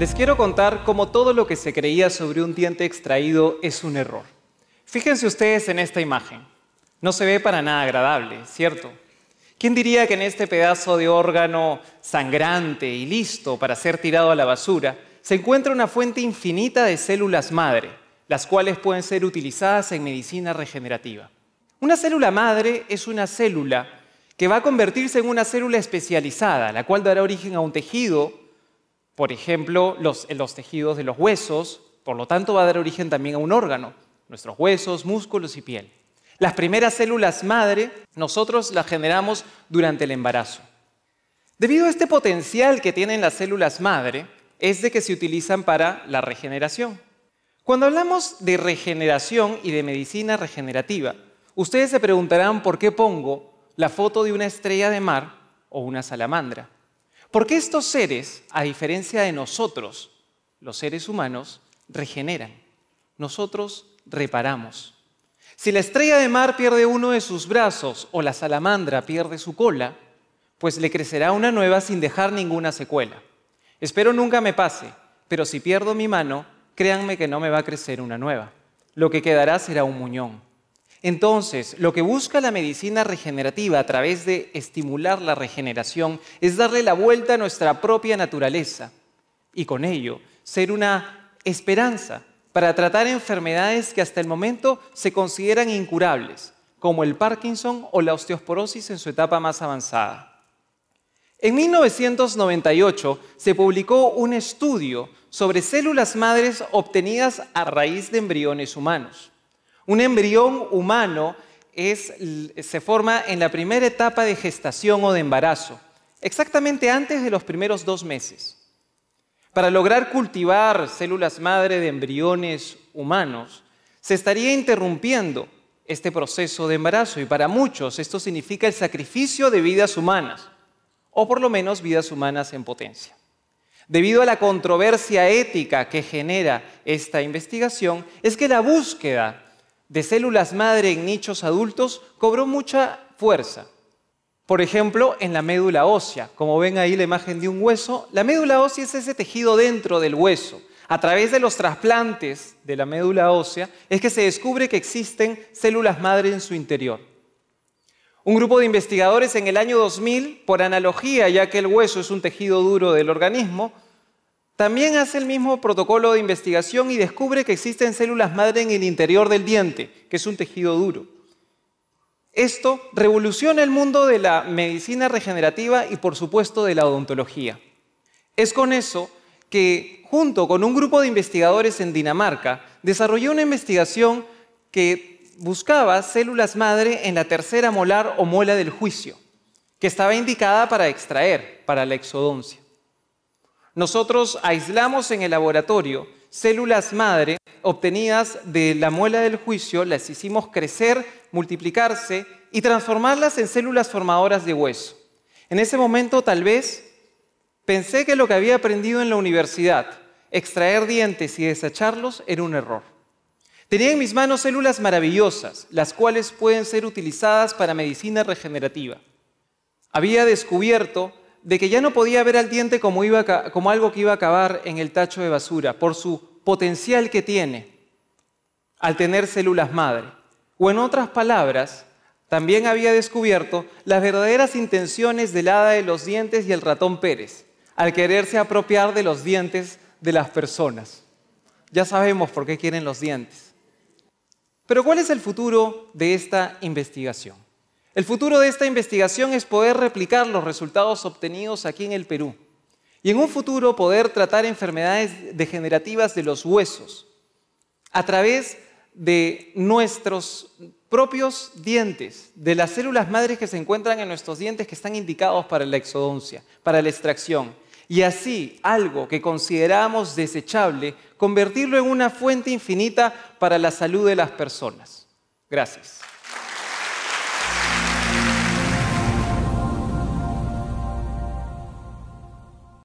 Les quiero contar cómo todo lo que se creía sobre un diente extraído es un error. Fíjense ustedes en esta imagen. No se ve para nada agradable, ¿cierto? ¿Quién diría que en este pedazo de órgano sangrante y listo para ser tirado a la basura se encuentra una fuente infinita de células madre, las cuales pueden ser utilizadas en medicina regenerativa? Una célula madre es una célula que va a convertirse en una célula especializada, la cual dará origen a un tejido, por ejemplo, los, tejidos de los huesos, por lo tanto va a dar origen también a un órgano, nuestros huesos, músculos y piel. Las primeras células madre nosotros las generamos durante el embarazo. Debido a este potencial que tienen las células madre, es de que se utilizan para la regeneración. Cuando hablamos de regeneración y de medicina regenerativa, Ustedes se preguntarán por qué pongo la foto de una estrella de mar o una salamandra. Porque estos seres, a diferencia de nosotros, los seres humanos, regeneran. Nosotros reparamos. Si la estrella de mar pierde uno de sus brazos o la salamandra pierde su cola, pues le crecerá una nueva sin dejar ninguna secuela. Espero nunca me pase, pero si pierdo mi mano, créanme que no me va a crecer una nueva. Lo que quedará será un muñón. Entonces, lo que busca la medicina regenerativa a través de estimular la regeneración es darle la vuelta a nuestra propia naturaleza y con ello ser una esperanza para tratar enfermedades que hasta el momento se consideran incurables, como el Parkinson o la osteoporosis en su etapa más avanzada. En 1998 se publicó un estudio sobre células madres obtenidas a raíz de embriones humanos. Un embrión humano se forma en la primera etapa de gestación o de embarazo, exactamente antes de los primeros dos meses. Para lograr cultivar células madre de embriones humanos, se estaría interrumpiendo este proceso de embarazo y para muchos esto significa el sacrificio de vidas humanas, o por lo menos vidas humanas en potencia. Debido a la controversia ética que genera esta investigación, es que la búsqueda de células madre en nichos adultos cobró mucha fuerza. Por ejemplo, en la médula ósea. Como ven ahí la imagen de un hueso, la médula ósea es ese tejido dentro del hueso. A través de los trasplantes de la médula ósea es que se descubre que existen células madre en su interior. Un grupo de investigadores en el año 2000, por analogía, ya que el hueso es un tejido duro del organismo, también hace el mismo protocolo de investigación y descubre que existen células madre en el interior del diente, que es un tejido duro. Esto revoluciona el mundo de la medicina regenerativa y por supuesto de la odontología. Es con eso que, junto con un grupo de investigadores en Dinamarca, desarrolló una investigación que buscaba células madre en la tercera molar o mola del juicio, que estaba indicada para extraer, para la exodoncia. Nosotros aislamos en el laboratorio células madre obtenidas de la muela del juicio, las hicimos crecer, multiplicarse y transformarlas en células formadoras de hueso. En ese momento tal vez pensé que lo que había aprendido en la universidad, extraer dientes y desecharlos, era un error. Tenía en mis manos células maravillosas, las cuales pueden ser utilizadas para medicina regenerativa. Había descubierto de que ya no podía ver al diente como, algo que iba a acabar en el tacho de basura, por su potencial que tiene al tener células madre. O en otras palabras, también había descubierto las verdaderas intenciones del hada de los dientes y el ratón Pérez, al quererse apropiar de los dientes de las personas. Ya sabemos por qué quieren los dientes. Pero ¿cuál es el futuro de esta investigación? El futuro de esta investigación es poder replicar los resultados obtenidos aquí en el Perú y en un futuro poder tratar enfermedades degenerativas de los huesos a través de nuestros propios dientes, de las células madres que se encuentran en nuestros dientes que están indicados para la exodoncia, para la extracción. Y así algo que consideramos desechable, convertirlo en una fuente infinita para la salud de las personas. Gracias.